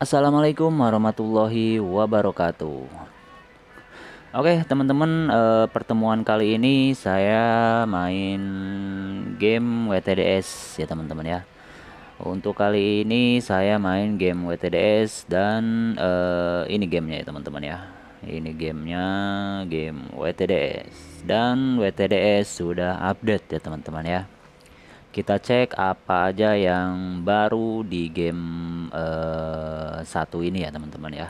Assalamualaikum warahmatullahi wabarakatuh. Oke, teman-teman, e, pertemuan kali ini saya main game WTDS ya, teman-teman ya. Untuk kali ini saya main game WTDS dan e, ini gamenya ya, teman-teman ya. Ini gamenya game WTDS dan WTDS sudah update ya, teman-teman ya kita cek apa aja yang baru di game uh, satu ini ya teman-teman ya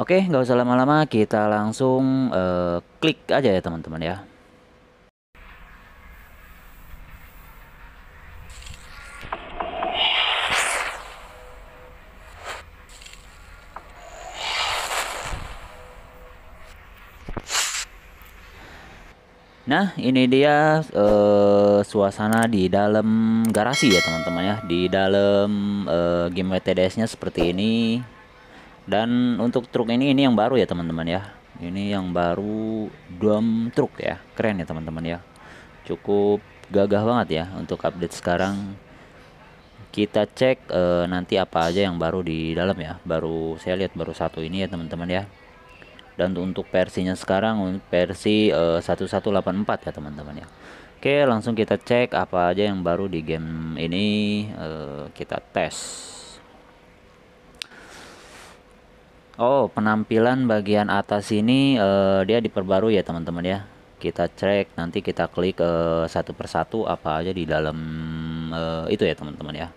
Oke nggak usah lama-lama kita langsung uh, klik aja ya teman-teman ya Nah, ini dia uh, suasana di dalam garasi ya, teman-teman ya. Di dalam uh, game WTDS-nya seperti ini. Dan untuk truk ini ini yang baru ya, teman-teman ya. Ini yang baru drum truk ya. Keren ya, teman-teman ya. Cukup gagah banget ya untuk update sekarang. Kita cek uh, nanti apa aja yang baru di dalam ya. Baru saya lihat baru satu ini ya, teman-teman ya dan untuk versinya sekarang versi uh, eh, 1184 ya teman-teman ya Oke langsung kita cek apa aja yang baru di game ini uh, kita tes Oh penampilan bagian atas ini uh, dia diperbarui ya teman-teman ya kita cek nanti kita klik uh, satu persatu apa aja di dalam uh, itu ya teman-teman ya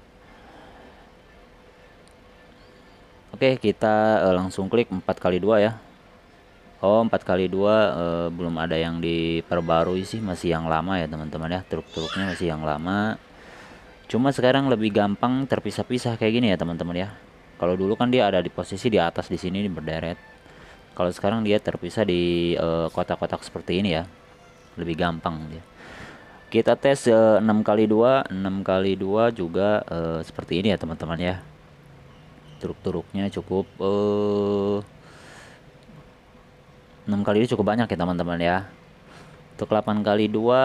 Oke kita uh, langsung klik 4 kali dua ya Oh, 4 kali 2 eh, belum ada yang diperbarui sih, masih yang lama ya teman-teman ya. Truk-truknya masih yang lama. Cuma sekarang lebih gampang terpisah-pisah kayak gini ya teman-teman ya. Kalau dulu kan dia ada di posisi di atas di sini di berderet. Kalau sekarang dia terpisah di eh, kotak-kotak eh, seperti ini ya. Lebih gampang dia. Kita tes eh, 6 kali 2, 6 kali 2 juga eh, seperti ini ya teman-teman ya. Truk-truknya cukup eh 6 kali ini cukup banyak ya teman-teman ya untuk 8 kali 2 uh,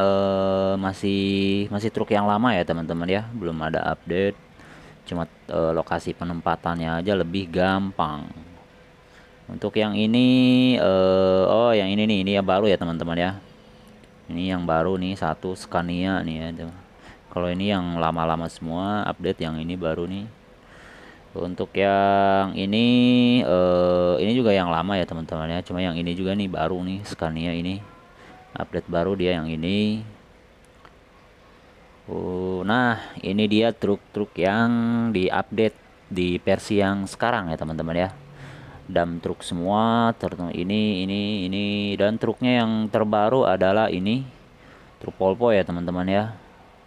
eh, masih masih truk yang lama ya teman-teman ya belum ada update cuma uh, lokasi penempatannya aja lebih gampang untuk yang ini uh, oh yang ini nih ini yang baru ya teman-teman ya ini yang baru nih satu Scania nih ya kalau ini yang lama-lama semua update yang ini baru nih untuk yang ini uh, ini juga yang lama ya teman-teman ya cuma yang ini juga nih baru nih Scania ini update baru dia yang ini uh, nah ini dia truk-truk yang di update di versi yang sekarang ya teman-teman ya dam truk semua tertentu ini ini ini dan truknya yang terbaru adalah ini truk polpo ya teman-teman ya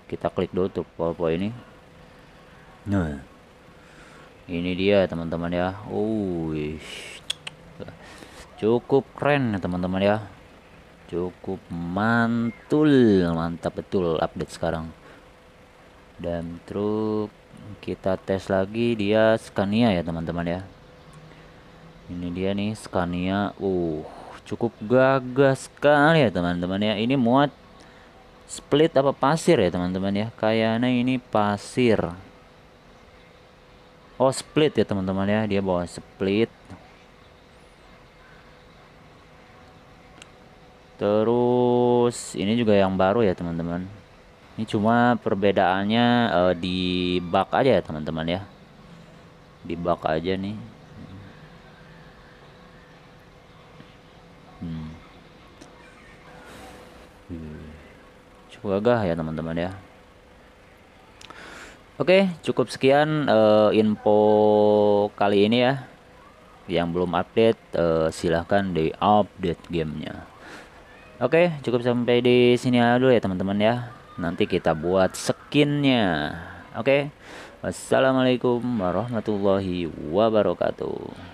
kita klik dulu truk polpo ini nah ini dia teman-teman ya oh cukup keren ya, teman-teman ya cukup mantul mantap betul update sekarang dan truk kita tes lagi dia Scania ya teman-teman ya ini dia nih Scania uh cukup gagah sekali ya teman-teman ya ini muat split apa pasir ya teman-teman ya kayaknya ini pasir oh split ya teman-teman ya dia bawa split terus ini juga yang baru ya teman-teman ini cuma perbedaannya uh, di bak aja ya teman-teman ya di bak aja nih hmm. gak ya teman-teman ya Oke, cukup sekian uh, info kali ini ya. Yang belum update, uh, silahkan di update gamenya. Oke, cukup sampai di sini dulu ya teman-teman ya. Nanti kita buat skinnya. Oke, wassalamualaikum warahmatullahi wabarakatuh.